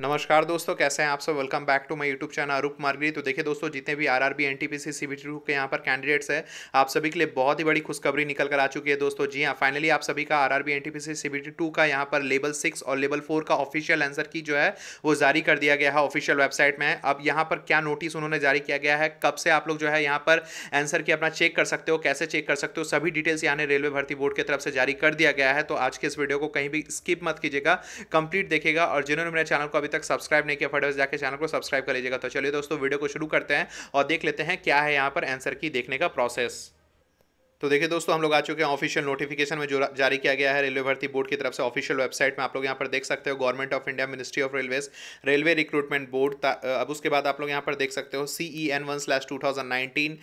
नमस्कार दोस्तों कैसे हैं आप सब welcome back to my YouTube channel Aroop Margi तो देखिए दोस्तों जितने भी आरआरबी एनटीपीसी सीबीटी के यहाँ पर कैंडिडेट्स है आप सभी के लिए बहुत ही बड़ी खुशखबरी निकल कर आ चुकी है दोस्तों जी हाँ फाइनली आप सभी का आरआरबी एनटीपीसी सीबीटी टू का यहाँ पर लेवल सिक्स और लेवल फोर का ऑफिशियल आंसर की जो है वो जारी कर दिया गया है ऑफिशियल वेबसाइट में अब यहाँ पर क्या नोटिस उन्होंने जारी किया गया है कब से आप लोग जो है यहाँ पर आंसर की अपना चेक कर सकते हो कैसे चेक कर सकते हो सभी डिटेल्स यहाँ रेलवे भर्ती बोर्ड की तरफ से जारी कर दिया गया है तो आज के इस वीडियो को कहीं भी स्किप मत कीजिएगा कंप्लीट देखेगा और जिन्होंने मेरे चैनल को अभी तक सब्सक्राइब नहीं किया फटाफट जाकर चैनल को सब्सक्राइब कर लीजिएगा तो चलिए दोस्तों वीडियो को शुरू करते हैं और देख लेते हैं क्या है यहाँ पर आंसर की देखने का प्रोसेस तो देखिए दोस्तों हम लोग आ चुके हैं ऑफिशियल नोटिफिकेशन में जो जारी किया गया है रेलवे भर्ती बोर्ड की तरफ से ऑफिशियल वेबसाइट में आप लोग यहाँ पर देख सकते हो government of India ministry of railways railway recruitment board अब उसके बाद आप लोग यहाँ पर देख सकते हो C E N one slash two thousand nineteen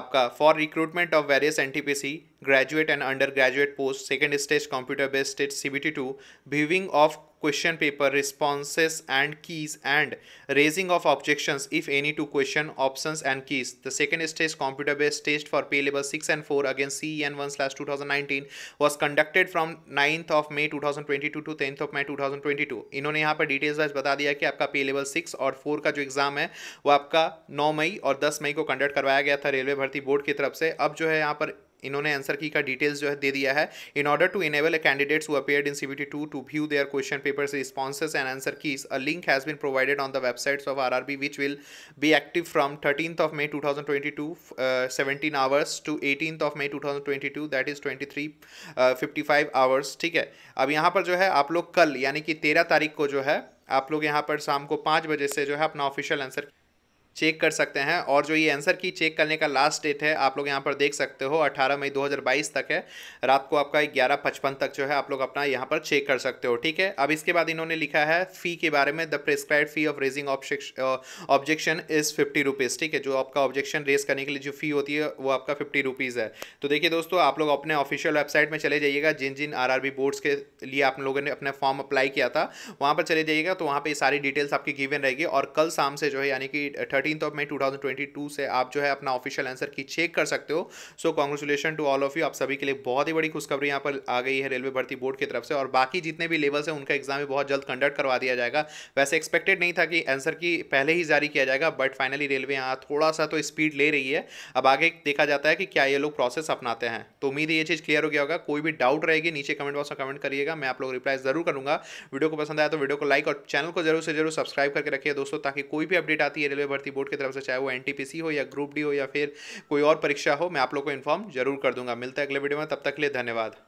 आपका for recruitment of various N T P C graduate and undergraduate post second stage computer based state cbt2 viewing of question paper responses and keys and raising of objections if any to question options and keys the second stage computer based test for pay label 6 and 4 against cen 1 slash 2019 was conducted from 9th of may 2022 to 10th of may 2022 इन्होंने यहाँ पर details wise बता दिया कि आपका पे level six और four का जो एग्जाम है वो आपका नौ मई और दस मई को कंडक्ट करवाया गया था रेलवे भर्ती बोर्ड की तरफ से अब जो है यहाँ पर इन्होंने आंसर की का डिटेल्स जो है दे दिया है in order to enable a candidates in C N T two to view their question papers responses and answer keys a link has been provided on the websites of R R B which will be active from thirteen of May two thousand twenty two seventeen hours to eighteen of May two thousand twenty two that is twenty three fifty five hours ठीक है अब यहाँ पर जो है आप लोग कल यानी कि तेरह तारीख को जो है आप लोग यहाँ पर शाम को पाँच बजे से जो है अपना ऑफिशियल आंसर चेक कर सकते हैं और जो ये आंसर की चेक करने का लास्ट डेट है आप लोग यहाँ पर देख सकते हो 18 मई 2022 तक है रात को आपका ग्यारह पचपन तक जो है आप लोग अपना यहाँ पर चेक कर सकते हो ठीक है अब इसके बाद इन्होंने लिखा है फ़ी के बारे में the prescribe fee of raising objection is fifty rupees ठीक है जो आपका ऑब्जेक्शन रेज करने के लिए जो फ़ी होती है वो आपका फिफ्टी रुपीज़ है तो देखिए दोस्तों आप लोग अपने ऑफिशियल वेबसाइट में चले जाइएगा जिन जिन आर बोर्ड्स के लिए आप लोगों ने अपना फॉर्म अप्लाई किया था वहाँ पर चले जाइएगा तो वहाँ पर सारी डिटेल्स आपकी गिवन रहेगी और कल शाम से जो है यानी कि थर्टीन ऑफ मई टू से आप जो है अपना ऑफिशियल आंसर की चेक कर सकते हो so congratulation to all of you आप सभी के लिए बहुत ही बड़ी खुशखबरी यहाँ पर आ गई है रेलवे भर्ती बोर्ड की तरफ से और बाकी जितने भी लेवल्स हैं उनका एग्जाम भी बहुत जल्द कंडक्ट करवा दिया जाएगा वैसे एक्सपेक्टेड नहीं था कि आंसर की पहले ही जारी किया जाएगा बट फाइनली रेलवे यहाँ थोड़ा सा तो स्पीड ले रही है अब आगे देखा जाता है कि क्या ये लोग प्रोसेस अपनाते हैं तो उम्मीद ये चीज़ क्लियर हो गया होगा कोई भी डाउट रहेगी नीचे कमेंट बॉक्स में कमेंट करिएगा मैं आप लोग रिप्लाई जरूर करूंगा वीडियो को पसंद आया तो वीडियो को लाइक और चैनल को जरूर से जरूर सब्सक्राइब करके रखिए दोस्तों ताकि कोई भी अपडेट आती है रेलवे भर्ती भर्ती बोर्ड की तरफ से चाहे वो एन हो या ग्रुप डी हो या फिर कोई और परीक्षा हो मैं आप लोग को इन्फॉर्म जरूर कर दूंगा मिलता है अगले वीडियो में तब तक के लिए धन्यवाद